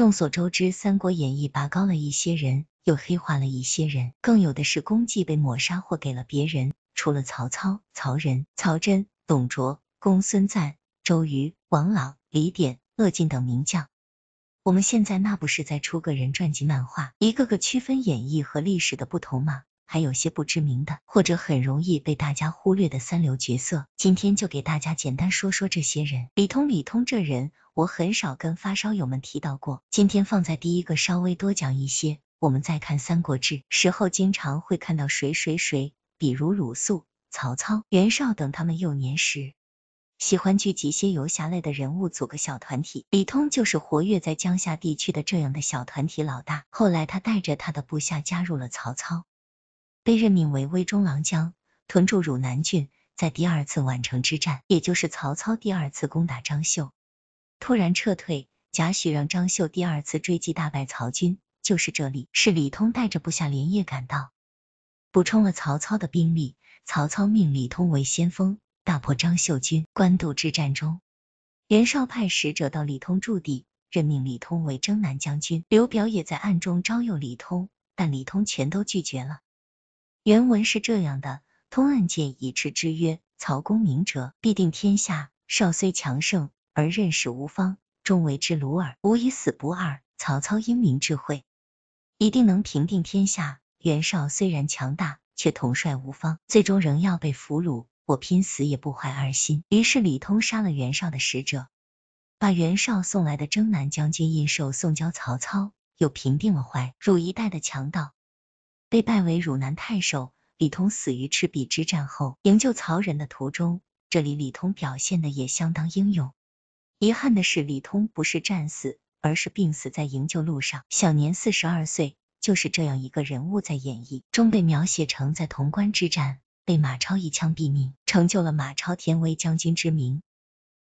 众所周知，《三国演义》拔高了一些人，又黑化了一些人，更有的是功绩被抹杀或给了别人。除了曹操、曹仁、曹真、董卓、公孙瓒、周瑜、王朗、李典、乐进等名将，我们现在那不是在出个人传记漫画，一个个区分演绎和历史的不同吗？还有些不知名的，或者很容易被大家忽略的三流角色，今天就给大家简单说说这些人。李通，李通这人我很少跟发烧友们提到过，今天放在第一个稍微多讲一些。我们再看《三国志》时候，经常会看到谁谁谁，比如鲁肃、曹操、袁绍等，他们幼年时喜欢聚集些游侠类的人物，组个小团体。李通就是活跃在江夏地区的这样的小团体老大。后来他带着他的部下加入了曹操。被任命为威中郎将，屯驻汝南郡。在第二次宛城之战，也就是曹操第二次攻打张绣，突然撤退，贾诩让张绣第二次追击大败曹军，就是这里。是李通带着部下连夜赶到，补充了曹操的兵力。曹操命李通为先锋，大破张绣军。官渡之战中，袁绍派使者到李通驻地，任命李通为征南将军。刘表也在暗中招诱李通，但李通全都拒绝了。原文是这样的：通暗见以持之曰：“曹公明者，必定天下。少虽强盛，而任使无方，终为之鲁耳。吾以死不二。”曹操英明智慧，一定能平定天下。袁绍虽然强大，却统帅无方，最终仍要被俘虏。我拼死也不怀二心。于是李通杀了袁绍的使者，把袁绍送来的征南将军印绶送交曹操，又平定了淮汝一带的强盗。被拜为汝南太守。李通死于赤壁之战后营救曹仁的途中，这里李通表现的也相当英勇。遗憾的是，李通不是战死，而是病死在营救路上，享年四十二岁。就是这样一个人物，在演绎中被描写成在潼关之战被马超一枪毙命，成就了马超天威将军之名。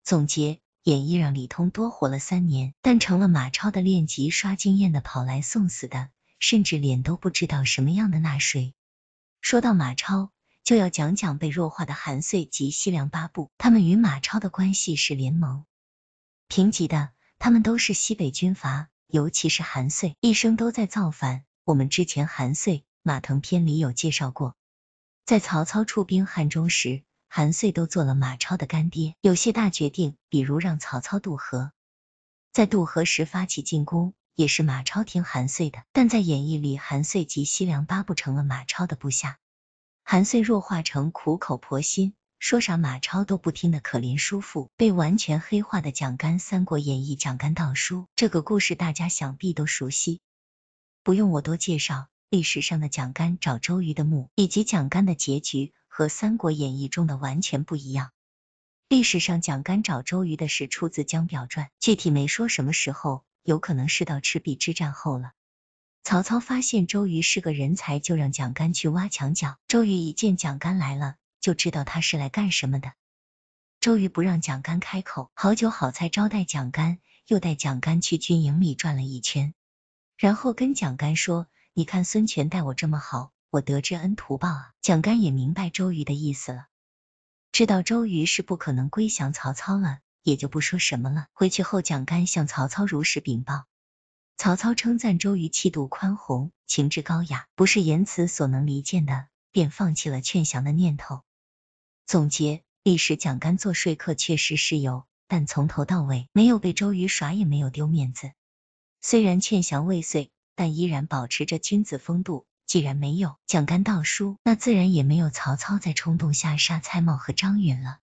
总结：演绎让李通多活了三年，但成了马超的练级刷经验的跑来送死的。甚至脸都不知道什么样的纳税。说到马超，就要讲讲被弱化的韩遂及西凉八部，他们与马超的关系是联盟。平级的，他们都是西北军阀，尤其是韩遂，一生都在造反。我们之前《韩遂马腾篇》里有介绍过，在曹操出兵汉中时，韩遂都做了马超的干爹，有些大决定，比如让曹操渡河，在渡河时发起进攻。也是马超听韩遂的，但在演义里，韩遂及西凉八部成了马超的部下。韩遂弱化成苦口婆心说啥马超都不听的可怜叔父，被完全黑化的蒋干。《三国演义》蒋干盗书这个故事大家想必都熟悉，不用我多介绍。历史上的蒋干找周瑜的墓，以及蒋干的结局和《三国演义》中的完全不一样。历史上蒋干找周瑜的事出自《江表传》，具体没说什么时候。有可能是到赤壁之战后了。曹操发现周瑜是个人才，就让蒋干去挖墙脚。周瑜一见蒋干来了，就知道他是来干什么的。周瑜不让蒋干开口，好酒好菜招待蒋干，又带蒋干去军营里转了一圈，然后跟蒋干说：“你看孙权待我这么好，我得知恩图报啊。”蒋干也明白周瑜的意思了，知道周瑜是不可能归降曹操了。也就不说什么了。回去后，蒋干向曹操如实禀报，曹操称赞周瑜气度宽宏，情志高雅，不是言辞所能离间的，便放弃了劝降的念头。总结：历史蒋干做说客确实是有，但从头到尾没有被周瑜耍，也没有丢面子。虽然劝降未遂，但依然保持着君子风度。既然没有蒋干道书，那自然也没有曹操在冲动下杀蔡瑁和张允了。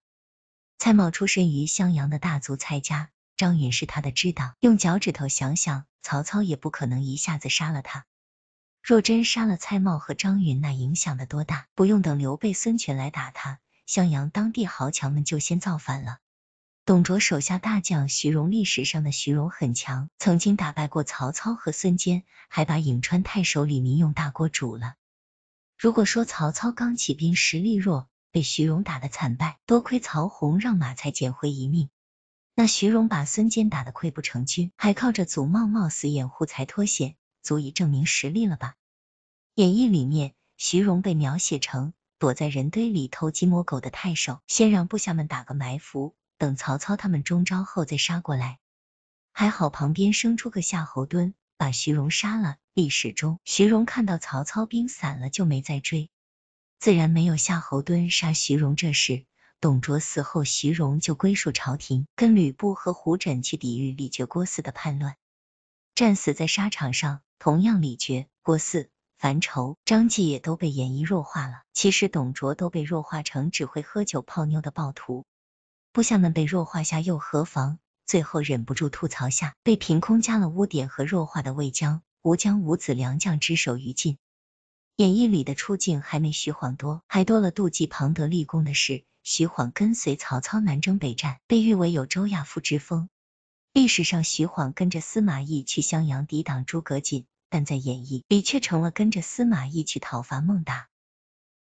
蔡瑁出身于襄阳的大族蔡家，张允是他的支党。用脚趾头想想，曹操也不可能一下子杀了他。若真杀了蔡瑁和张允，那影响得多大？不用等刘备、孙权来打他，襄阳当地豪强们就先造反了。董卓手下大将徐荣，历史上的徐荣很强，曾经打败过曹操和孙坚，还把颍川太守李民用大锅煮了。如果说曹操刚起兵，实力弱。被徐荣打得惨败，多亏曹洪让马才捡回一命。那徐荣把孙坚打得溃不成军，还靠着祖茂冒死掩护才脱险，足以证明实力了吧？演义里面，徐荣被描写成躲在人堆里偷鸡摸狗的太守，先让部下们打个埋伏，等曹操他们中招后再杀过来。还好旁边生出个夏侯惇，把徐荣杀了。历史中，徐荣看到曹操兵散了就没再追。自然没有夏侯惇杀徐荣这事。董卓死后，徐荣就归属朝廷，跟吕布和胡轸去抵御李傕郭汜的叛乱，战死在沙场上。同样，李傕、郭汜、樊稠、张济也都被演绎弱化了。其实，董卓都被弱化成只会喝酒泡妞的暴徒，部下们被弱化下又何妨？最后忍不住吐槽下，被凭空加了污点和弱化的魏将吴将五子良将之首于禁。演义里的出镜还没徐晃多，还多了妒忌庞德立功的事。徐晃跟随曹操南征北战，被誉为有周亚夫之风。历史上，徐晃跟着司马懿去襄阳抵挡诸葛瑾，但在演义里却成了跟着司马懿去讨伐孟达，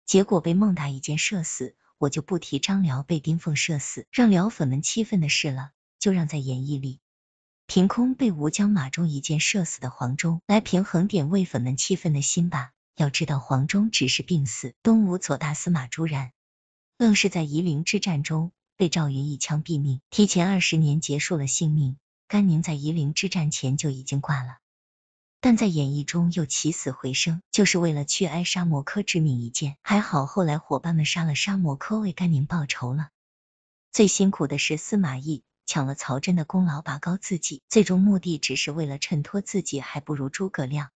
结果被孟达一箭射死。我就不提张辽被丁奉射死让辽粉们气愤的事了，就让在演义里凭空被吴江马忠一箭射死的黄忠来平衡点魏粉们气愤的心吧。要知道黄忠只是病死，东吴左大司马朱然，愣是在夷陵之战中被赵云一枪毙命，提前二十年结束了性命。甘宁在夷陵之战前就已经挂了，但在演义中又起死回生，就是为了去挨杀摩柯致命一剑。还好后来伙伴们杀了杀摩柯，为甘宁报仇了。最辛苦的是司马懿，抢了曹真的功劳拔高自己，最终目的只是为了衬托自己还不如诸葛亮。